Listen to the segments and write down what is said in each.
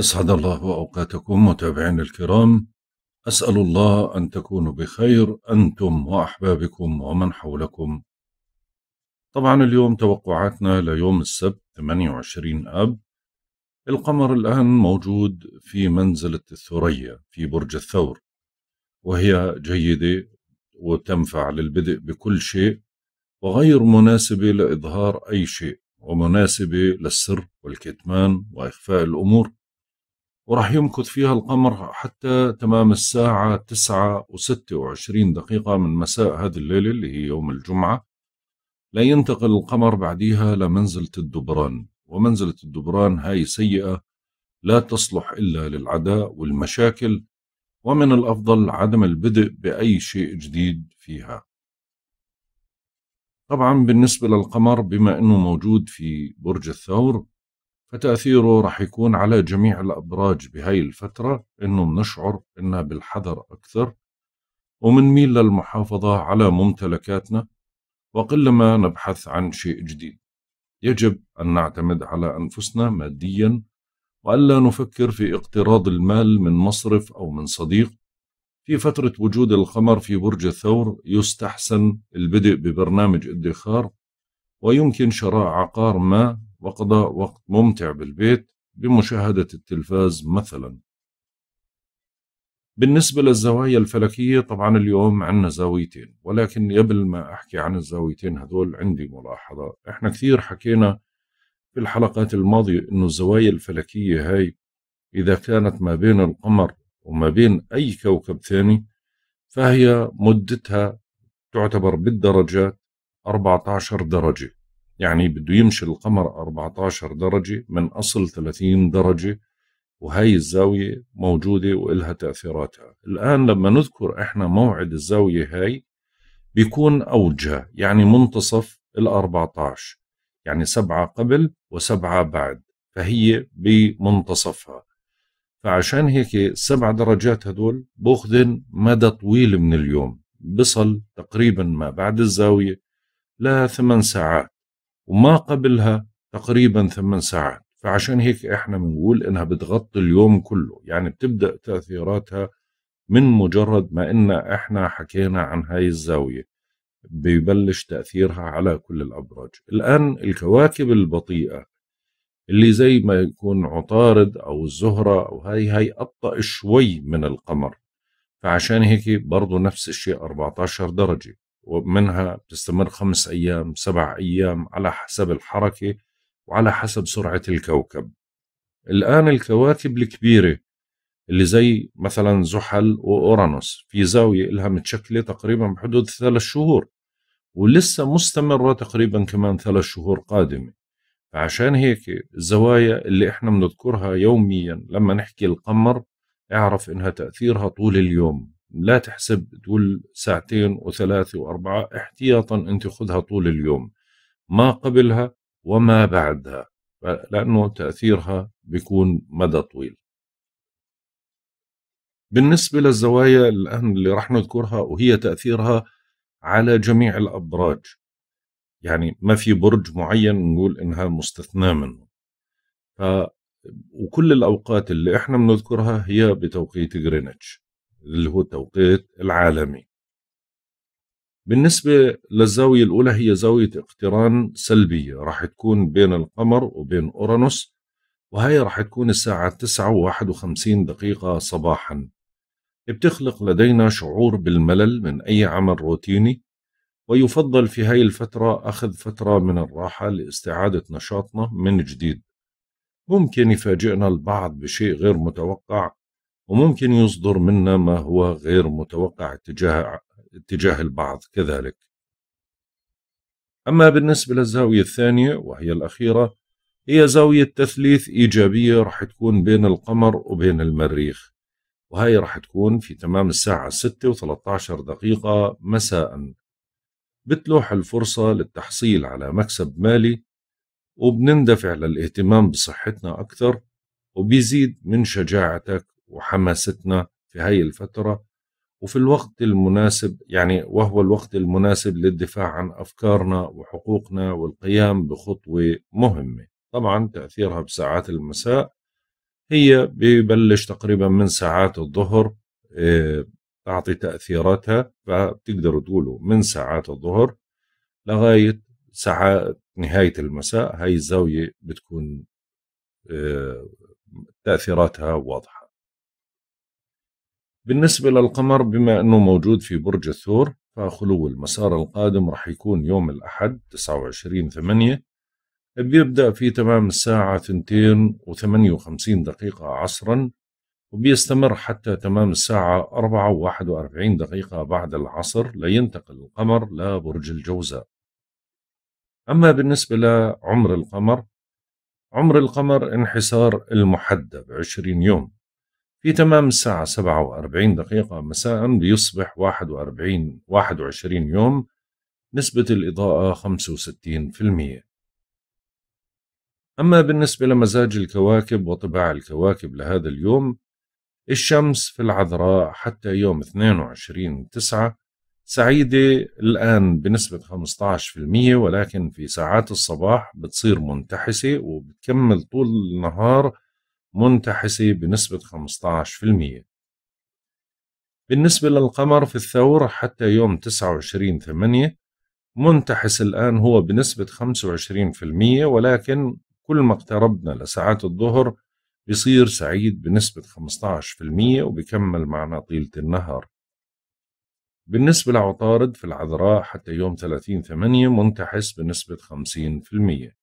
أسعد الله أوقاتكم متابعين الكرام أسأل الله أن تكونوا بخير أنتم وأحبابكم ومن حولكم طبعا اليوم توقعاتنا ليوم السبت 28 أب القمر الآن موجود في منزلة الثريا في برج الثور وهي جيدة وتنفع للبدء بكل شيء وغير مناسبة لإظهار أي شيء ومناسبة للسر والكتمان وإخفاء الأمور وراح يمكث فيها القمر حتى تمام الساعة تسعة وستة وعشرين دقيقة من مساء هذه الليلة اللي هي يوم الجمعة لا ينتقل القمر بعديها لمنزلة الدبران ومنزلة الدبران هاي سيئة لا تصلح إلا للعداء والمشاكل ومن الأفضل عدم البدء بأي شيء جديد فيها طبعا بالنسبة للقمر بما أنه موجود في برج الثور فتأثيره راح يكون على جميع الأبراج بهاي الفترة إنه بنشعر إنها بالحذر أكثر ومنميل للمحافظة على ممتلكاتنا وقلما نبحث عن شيء جديد يجب أن نعتمد على أنفسنا ماديا وألا نفكر في اقتراض المال من مصرف أو من صديق في فترة وجود القمر في برج الثور يستحسن البدء ببرنامج ادخار ويمكن شراء عقار ما وقضاء وقت ممتع بالبيت بمشاهدة التلفاز مثلا بالنسبة للزوايا الفلكية طبعا اليوم عندنا زاويتين ولكن قبل ما أحكي عن الزاويتين هذول عندي ملاحظة احنا كثير حكينا في الحلقات الماضية أنه الزوايا الفلكية هاي إذا كانت ما بين القمر وما بين أي كوكب ثاني فهي مدتها تعتبر بالدرجات 14 درجة يعني بده يمشي القمر 14 درجة من أصل 30 درجة وهي الزاوية موجودة وإلها تأثيراتها الآن لما نذكر إحنا موعد الزاوية هاي بيكون أوجها يعني منتصف ال14 يعني سبعة قبل وسبعة بعد فهي بمنتصفها فعشان هيك سبع درجات هدول باخذن مدى طويل من اليوم بصل تقريبا ما بعد الزاوية لثمان ساعات وما قبلها تقريبا ثمان ساعات فعشان هيك احنا بنقول انها بتغطي اليوم كله يعني بتبدا تاثيراتها من مجرد ما ان احنا حكينا عن هاي الزاويه ببلش تاثيرها على كل الابراج الان الكواكب البطيئه اللي زي ما يكون عطارد او الزهره او هاي هاي ابطا شوي من القمر فعشان هيك برضه نفس الشيء 14 درجه ومنها بتستمر خمس أيام سبع أيام على حسب الحركة وعلى حسب سرعة الكوكب الآن الكواكب الكبيرة اللي زي مثلا زحل وأورانوس في زاوية إلها متشكلة تقريبا بحدود ثلاث شهور ولسه مستمرة تقريبا كمان ثلاث شهور قادمة فعشان هيك الزوايا اللي احنا بنذكرها يوميا لما نحكي القمر اعرف انها تأثيرها طول اليوم لا تحسب تقول ساعتين وثلاثة وأربعة احتياطا أنت خذها طول اليوم ما قبلها وما بعدها لأنه تأثيرها بيكون مدى طويل بالنسبة للزوايا الآن اللي رح نذكرها وهي تأثيرها على جميع الأبراج يعني ما في برج معين نقول إنها مستثناة منه ف... وكل الأوقات اللي إحنا بنذكرها هي بتوقيت جرينتش اللي هو التوقيت العالمي بالنسبة للزاوية الأولى هي زاوية اقتران سلبية راح تكون بين القمر وبين أورانوس وهي راح تكون الساعة 9 و51 دقيقة صباحا بتخلق لدينا شعور بالملل من أي عمل روتيني ويفضل في هاي الفترة أخذ فترة من الراحة لاستعادة نشاطنا من جديد ممكن يفاجئنا البعض بشيء غير متوقع وممكن يصدر منا ما هو غير متوقع اتجاه اتجاه البعض كذلك. أما بالنسبة للزاوية الثانية وهي الأخيرة هي زاوية تثليث إيجابية راح تكون بين القمر وبين المريخ وهي راح تكون في تمام الساعة 6 و 13 دقيقة مساء بتلوح الفرصة للتحصيل على مكسب مالي وبنندفع للاهتمام بصحتنا أكثر وبيزيد من شجاعتك وحماستنا في هاي الفترة وفي الوقت المناسب يعني وهو الوقت المناسب للدفاع عن أفكارنا وحقوقنا والقيام بخطوة مهمة طبعا تأثيرها بساعات المساء هي ببلش تقريبا من ساعات الظهر آه، تعطي تأثيراتها فبتقدروا تقولوا من ساعات الظهر لغاية ساعات نهاية المساء هاي الزاوية بتكون آه، تأثيراتها واضحة بالنسبة للقمر بما أنه موجود في برج الثور فخلو المسار القادم رح يكون يوم الأحد 29 8 بيبدأ في تمام الساعة 2 و58 دقيقة عصرا وبيستمر حتى تمام الساعة 4 و41 دقيقة بعد العصر لينتقل القمر لبرج الجوزاء أما بالنسبة لعمر القمر عمر القمر انحسار المحدب 20 يوم في تمام الساعة 47 دقيقة مساء ليصبح 41 21 يوم نسبة الإضاءة 65% أما بالنسبة لمزاج الكواكب وطباع الكواكب لهذا اليوم الشمس في العذراء حتى يوم 22 تسعة سعيدة الآن بنسبة 15% ولكن في ساعات الصباح بتصير منتحسة وبتكمل طول النهار منتحسي بنسبة 15% بالنسبة للقمر في الثور حتى يوم 29 8 منتحس الآن هو بنسبة 25% ولكن كل ما اقتربنا لساعات الظهر بيصير سعيد بنسبة 15% وبيكمل معنا طيلة النهار بالنسبة لعطارد في العذراء حتى يوم 30 8 منتحس بنسبة 50%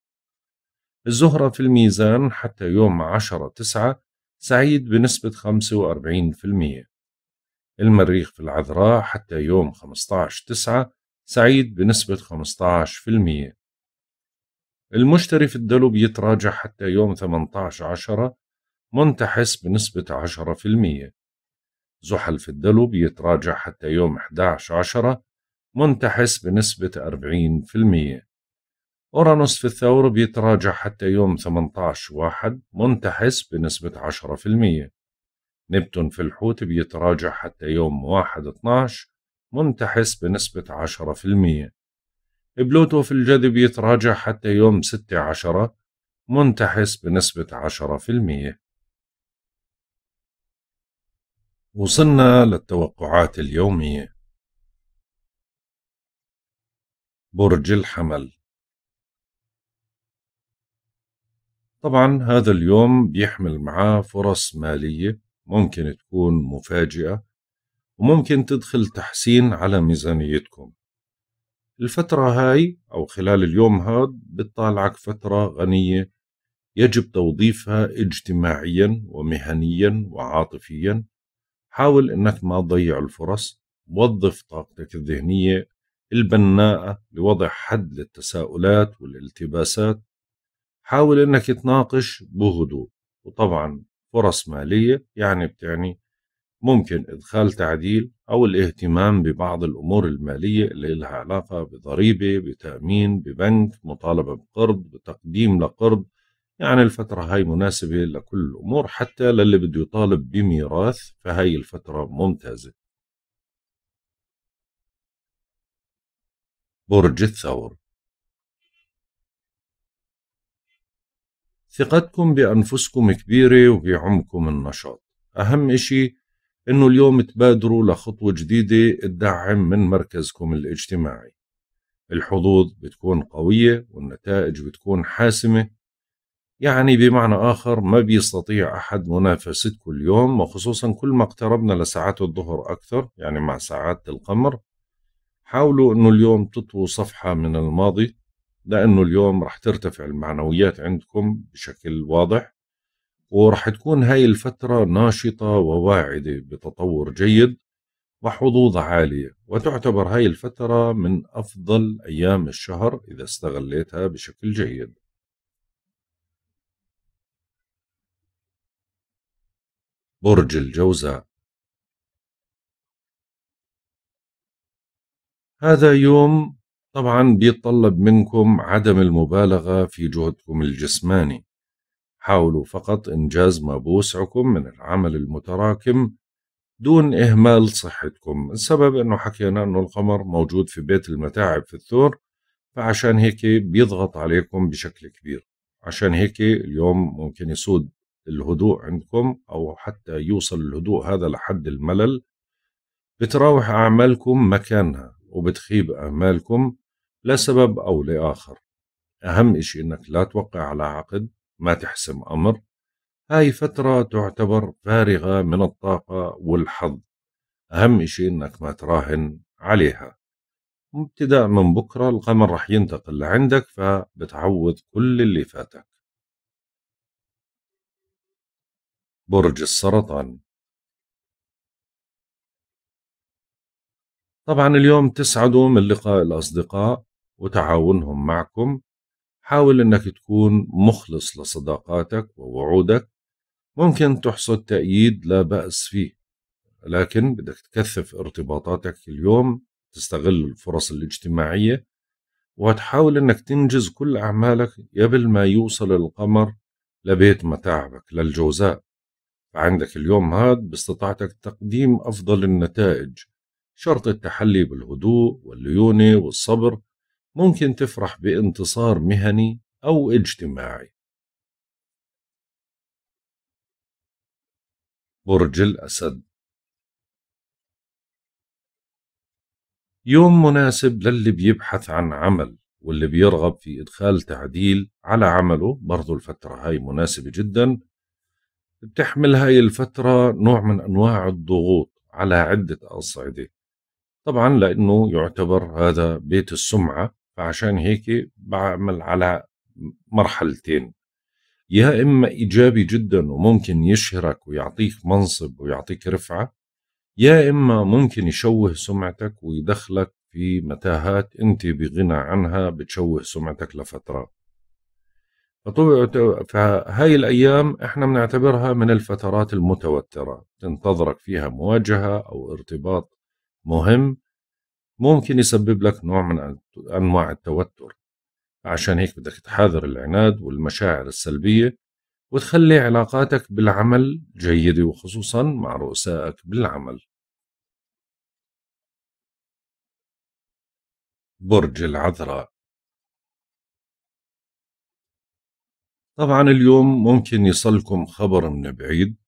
الزهرة في الميزان حتى يوم 10 تسعة سعيد بنسبة 45% المريخ في العذراء حتى يوم 15 تسعة سعيد بنسبة 15% المشتري في الدلو بيتراجع حتى يوم 18 عشرة منتحس بنسبة 10% زحل في الدلو بيتراجع حتى يوم 11 عشرة منتحس بنسبة 40% أورانوس في الثور بيتراجع حتى يوم 18 واحد منتحس بنسبة 10% نبتون في الحوت بيتراجع حتى يوم 1 12 منتحس بنسبة 10% بلوتو في الجذب بيتراجع حتى يوم 6 10 منتحس بنسبة 10% وصلنا للتوقعات اليومية برج الحمل طبعا هذا اليوم بيحمل معاه فرص مالية ممكن تكون مفاجئة وممكن تدخل تحسين على ميزانيتكم الفترة هاي أو خلال اليوم هاد بتطالعك فترة غنية يجب توظيفها اجتماعيا ومهنيا وعاطفيا حاول انك ما تضيع الفرص وظف طاقتك الذهنية البناءة لوضع حد للتساؤلات والالتباسات حاول انك تناقش بهدوء وطبعا فرص مالية يعني بتعني ممكن إدخال تعديل أو الاهتمام ببعض الأمور المالية اللي لها علاقة بضريبة بتأمين ببنك مطالبة بقرض بتقديم لقرض يعني الفترة هاي مناسبة لكل الأمور حتى للي بده يطالب بميراث فهي الفترة ممتازة برج الثور ثقتكم بأنفسكم كبيرة وبعمكم النشاط أهم إشي إنه اليوم تبادروا لخطوة جديدة تدعم من مركزكم الاجتماعي الحظوظ بتكون قوية والنتائج بتكون حاسمة يعني بمعنى آخر ما بيستطيع أحد منافستكم اليوم وخصوصا كل ما اقتربنا لساعات الظهر أكثر يعني مع ساعات القمر حاولوا أنه اليوم تطووا صفحة من الماضي لانه اليوم رح ترتفع المعنويات عندكم بشكل واضح ورح تكون هاي الفترة ناشطة وواعدة بتطور جيد وحظوظ عالية وتعتبر هاي الفترة من أفضل أيام الشهر إذا استغليتها بشكل جيد برج الجوزاء هذا يوم طبعا بيتطلب منكم عدم المبالغة في جهدكم الجسماني حاولوا فقط إنجاز ما بوسعكم من العمل المتراكم دون إهمال صحتكم السبب أنه حكينا أنه القمر موجود في بيت المتاعب في الثور فعشان هيك بيضغط عليكم بشكل كبير عشان هيك اليوم ممكن يسود الهدوء عندكم أو حتى يوصل الهدوء هذا لحد الملل بتراوح أعمالكم مكانها وبتخيب أعمالكم لسبب أو لآخر أهم إشي إنك لا توقع على عقد ما تحسم أمر هاي فترة تعتبر فارغة من الطاقة والحظ أهم إشي إنك ما تراهن عليها ابتداء من بكرة القمر رح ينتقل لعندك فبتعوض كل اللي فاتك برج السرطان طبعا اليوم تسعدوا من لقاء الأصدقاء وتعاونهم معكم حاول أنك تكون مخلص لصداقاتك ووعودك ممكن تحصد تأييد لا بأس فيه لكن بدك تكثف ارتباطاتك اليوم تستغل الفرص الاجتماعية وتحاول أنك تنجز كل أعمالك قبل ما يوصل القمر لبيت متاعبك للجوزاء فعندك اليوم هاد باستطاعتك تقديم أفضل النتائج شرط التحلي بالهدوء والليونة والصبر ممكن تفرح بانتصار مهني أو اجتماعي برج الأسد يوم مناسب للي بيبحث عن عمل واللي بيرغب في إدخال تعديل على عمله برضو الفترة هاي مناسبة جدا بتحمل هاي الفترة نوع من أنواع الضغوط على عدة أصعدة طبعا لأنه يعتبر هذا بيت السمعة فعشان هيك بعمل على مرحلتين يا إما إيجابي جدا وممكن يشهرك ويعطيك منصب ويعطيك رفعة يا إما ممكن يشوه سمعتك ويدخلك في متاهات أنت بغنى عنها بتشوه سمعتك لفترة فهاي الأيام إحنا بنعتبرها من الفترات المتوترة تنتظرك فيها مواجهة أو ارتباط مهم ممكن يسبب لك نوع من أنواع التوتر عشان هيك بدك تحاذر العناد والمشاعر السلبية وتخلي علاقاتك بالعمل جيدة وخصوصا مع رؤسائك بالعمل برج العذراء طبعا اليوم ممكن يصلكم خبر من بعيد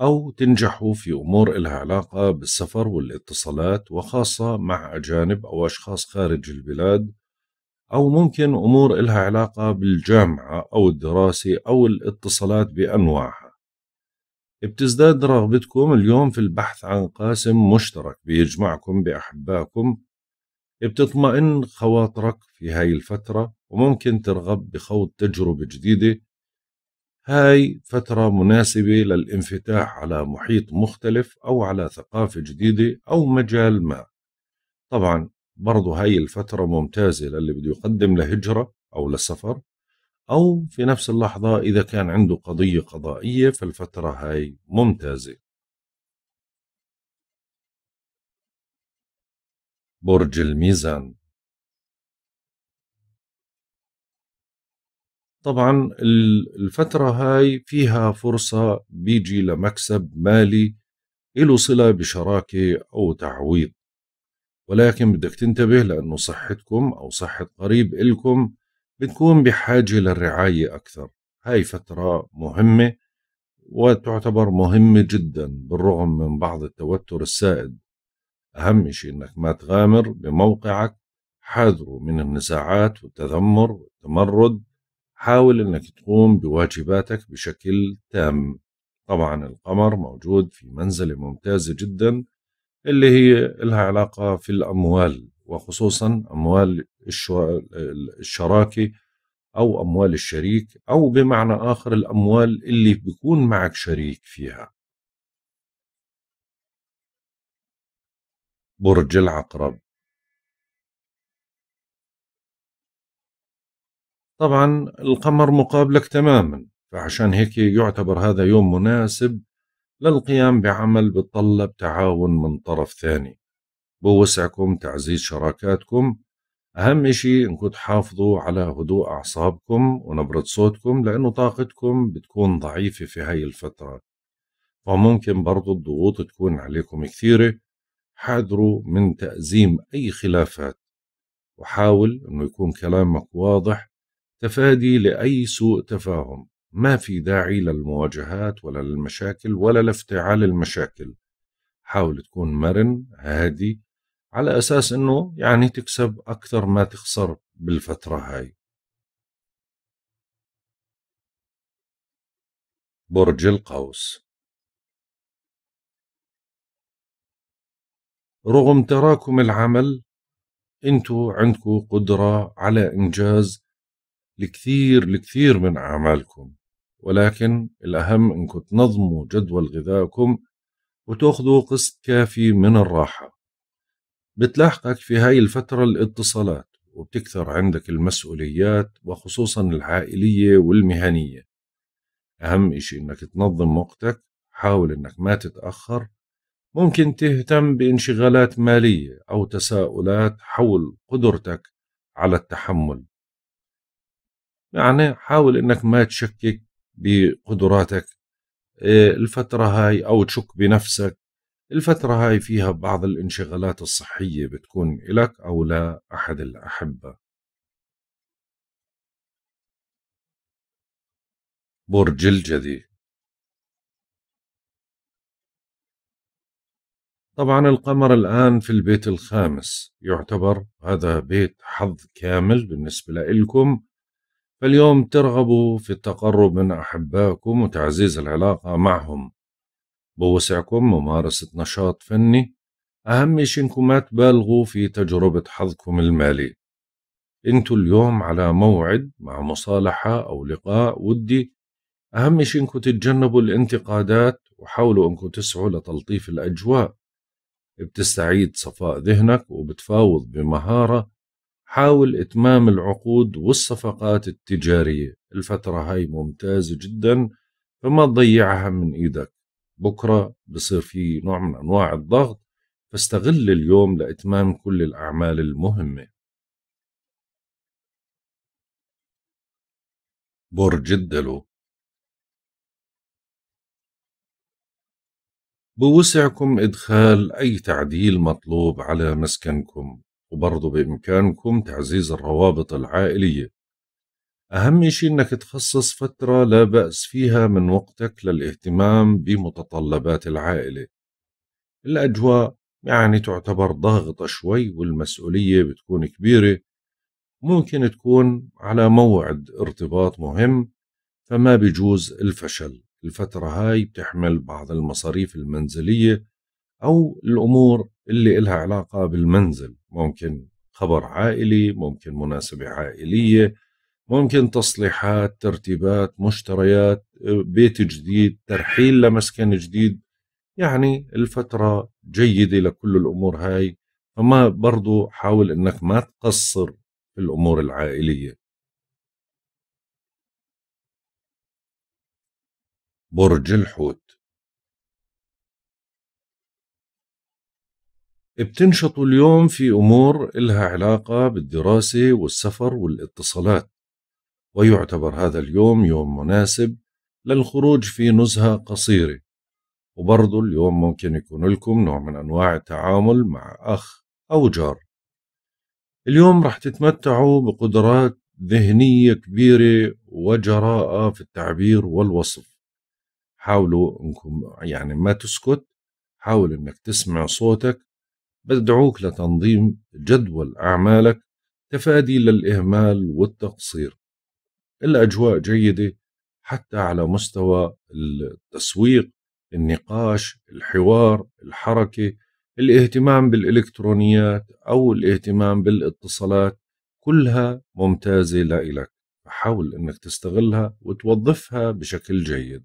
أو تنجحوا في أمور إلها علاقة بالسفر والاتصالات وخاصة مع أجانب أو أشخاص خارج البلاد أو ممكن أمور إلها علاقة بالجامعة أو الدراسة أو الاتصالات بأنواعها بتزداد رغبتكم اليوم في البحث عن قاسم مشترك بيجمعكم بأحبائكم بتطمئن خواطرك في هاي الفترة وممكن ترغب بخوض تجربة جديدة هاي فترة مناسبة للانفتاح على محيط مختلف أو على ثقافة جديدة أو مجال ما طبعا برضو هاي الفترة ممتازة للي بده يقدم لهجرة أو لسفر أو في نفس اللحظة إذا كان عنده قضية قضائية فالفترة هاي ممتازة برج الميزان طبعا الفترة هاي فيها فرصة بيجي لمكسب مالي له صلة بشراكة أو تعويض ولكن بدك تنتبه لأنه صحتكم أو صحة قريب إلكم بتكون بحاجة للرعاية أكثر هاي فترة مهمة وتعتبر مهمة جدا بالرغم من بعض التوتر السائد أهم شيء أنك ما تغامر بموقعك حاذروا من النزاعات والتذمر والتمرد حاول أنك تقوم بواجباتك بشكل تام طبعا القمر موجود في منزلة ممتازة جدا اللي هي لها علاقة في الأموال وخصوصا أموال الشراكة أو أموال الشريك أو بمعنى آخر الأموال اللي بيكون معك شريك فيها برج العقرب طبعا القمر مقابلك تماما فعشان هيك يعتبر هذا يوم مناسب للقيام بعمل بتطلب تعاون من طرف ثاني بوسعكم تعزيز شراكاتكم أهم إشي إنكم تحافظوا على هدوء أعصابكم ونبرة صوتكم لأنه طاقتكم بتكون ضعيفة في هاي الفترة فممكن برضو الضغوط تكون عليكم كثيرة حاذروا من تأزيم أي خلافات وحاول أنه يكون كلامك واضح تفادي لأي سوء تفاهم ما في داعي للمواجهات ولا للمشاكل ولا لافتعال المشاكل حاول تكون مرن هادي على أساس أنه يعني تكسب أكثر ما تخسر بالفترة هاي برج القوس رغم تراكم العمل انتو عندكو قدرة على إنجاز لكثير لكثير من أعمالكم ولكن الأهم أنكم تنظموا جدول غذائكم وتأخذوا قسط كافي من الراحة بتلاحقك في هاي الفترة الاتصالات وبتكثر عندك المسؤوليات وخصوصا العائلية والمهنية أهم إشي إنك تنظم وقتك حاول إنك ما تتأخر ممكن تهتم بانشغالات مالية أو تساؤلات حول قدرتك على التحمل يعني حاول انك ما تشكك بقدراتك إيه، الفترة هاي أو تشك بنفسك الفترة هاي فيها بعض الانشغالات الصحية بتكون إلك أو لأحد الأحبة برج الجدي طبعا القمر الآن في البيت الخامس يعتبر هذا بيت حظ كامل بالنسبة لكم فاليوم ترغبوا في التقرب من أحبائكم وتعزيز العلاقة معهم بوسعكم ممارسة نشاط فني أهم شي إنكم ما تبالغوا في تجربة حظكم المالي انتوا اليوم على موعد مع مصالحة أو لقاء ودي أهم شي إنكم تتجنبوا الانتقادات وحاولوا إنكم تسعوا لتلطيف الأجواء بتستعيد صفاء ذهنك وبتفاوض بمهارة حاول إتمام العقود والصفقات التجارية الفترة هاي ممتازة جدا فما تضيعها من إيدك بكرة بصير في نوع من أنواع الضغط فاستغل اليوم لإتمام كل الأعمال المهمة برج الدلو بوسعكم إدخال أي تعديل مطلوب على مسكنكم وبرضه بإمكانكم تعزيز الروابط العائلية أهم شيء إنك تخصص فترة لا بأس فيها من وقتك للاهتمام بمتطلبات العائلة الأجواء يعني تعتبر ضاغطة شوي والمسؤولية بتكون كبيرة ممكن تكون على موعد ارتباط مهم فما بجوز الفشل الفترة هاي بتحمل بعض المصاريف المنزلية أو الأمور اللي إلها علاقة بالمنزل ممكن خبر عائلي ممكن مناسبة عائلية ممكن تصليحات ترتيبات مشتريات آه، بيت جديد ترحيل لمسكن جديد يعني الفترة جيدة لكل الأمور هاي فما برضو حاول أنك ما تقصر في الأمور العائلية برج الحوت بتنشطوا اليوم في أمور إلها علاقة بالدراسة والسفر والاتصالات ويعتبر هذا اليوم يوم مناسب للخروج في نزهة قصيرة وبرضو اليوم ممكن يكون لكم نوع من أنواع التعامل مع أخ أو جار اليوم رح تتمتعوا بقدرات ذهنية كبيرة وجراءة في التعبير والوصف حاولوا انكم يعني ما تسكت حاول انك تسمع صوتك بدعوك لتنظيم جدول أعمالك تفادي للإهمال والتقصير الأجواء جيدة حتى على مستوى التسويق النقاش الحوار الحركة الاهتمام بالإلكترونيات أو الاهتمام بالاتصالات كلها ممتازة لإلك فحاول أنك تستغلها وتوظفها بشكل جيد